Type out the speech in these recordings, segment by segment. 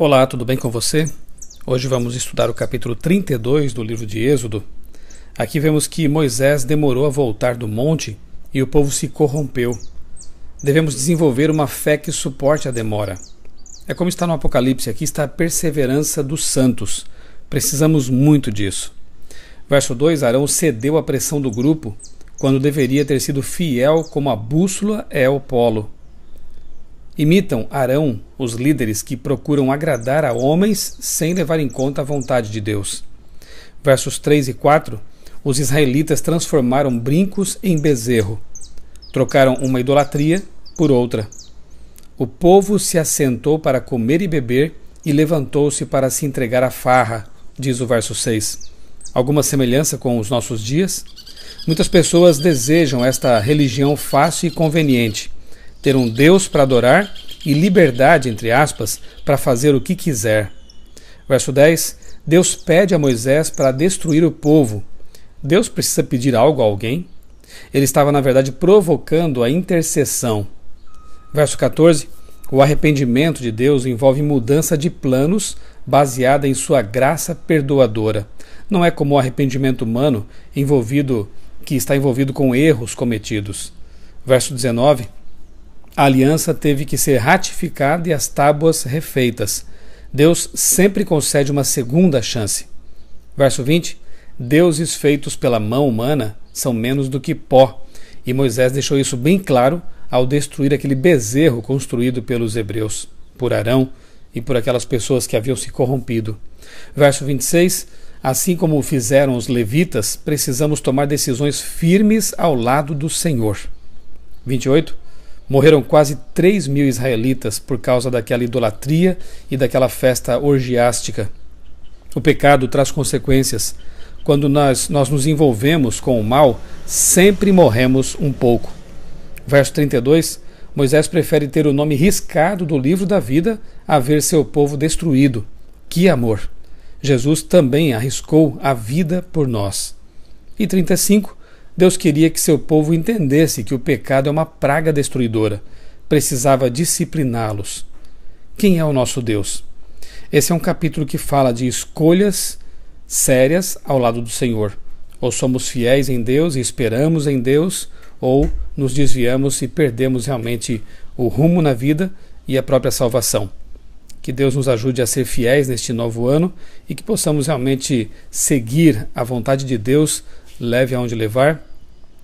Olá, tudo bem com você? Hoje vamos estudar o capítulo 32 do livro de Êxodo. Aqui vemos que Moisés demorou a voltar do monte e o povo se corrompeu. Devemos desenvolver uma fé que suporte a demora. É como está no Apocalipse, aqui está a perseverança dos santos. Precisamos muito disso. Verso 2: Arão cedeu à pressão do grupo quando deveria ter sido fiel como a bússola é o polo. Imitam Arão os líderes que procuram agradar a homens sem levar em conta a vontade de Deus. Versos 3 e 4: Os israelitas transformaram brincos em bezerro, trocaram uma idolatria por outra. O povo se assentou para comer e beber e levantou-se para se entregar à farra, diz o verso 6. Alguma semelhança com os nossos dias? Muitas pessoas desejam esta religião fácil e conveniente ter um Deus para adorar e liberdade, entre aspas, para fazer o que quiser. Verso 10: Deus pede a Moisés para destruir o povo. Deus precisa pedir algo a alguém? Ele estava, na verdade, provocando a intercessão. Verso 14: O arrependimento de Deus envolve mudança de planos baseada em sua graça perdoadora. Não é como o arrependimento humano envolvido que está envolvido com erros cometidos. Verso 19: a aliança teve que ser ratificada e as tábuas refeitas. Deus sempre concede uma segunda chance. Verso 20: Deuses feitos pela mão humana são menos do que pó. E Moisés deixou isso bem claro ao destruir aquele bezerro construído pelos hebreus, por Arão e por aquelas pessoas que haviam se corrompido. Verso 26: Assim como fizeram os levitas, precisamos tomar decisões firmes ao lado do Senhor. 28 Morreram quase 3 mil israelitas por causa daquela idolatria e daquela festa orgiástica. O pecado traz consequências. Quando nós, nós nos envolvemos com o mal, sempre morremos um pouco. Verso 32: Moisés prefere ter o nome riscado do livro da vida a ver seu povo destruído. Que amor! Jesus também arriscou a vida por nós. E 35: Deus queria que seu povo entendesse que o pecado é uma praga destruidora. Precisava discipliná-los. Quem é o nosso Deus? Esse é um capítulo que fala de escolhas sérias ao lado do Senhor. Ou somos fiéis em Deus e esperamos em Deus, ou nos desviamos e perdemos realmente o rumo na vida e a própria salvação. Que Deus nos ajude a ser fiéis neste novo ano e que possamos realmente seguir a vontade de Deus, leve aonde levar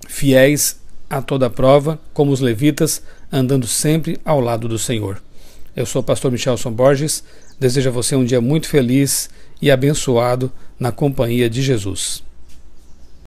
fiéis a toda prova, como os levitas, andando sempre ao lado do Senhor. Eu sou o pastor Michelson Borges, desejo a você um dia muito feliz e abençoado na companhia de Jesus.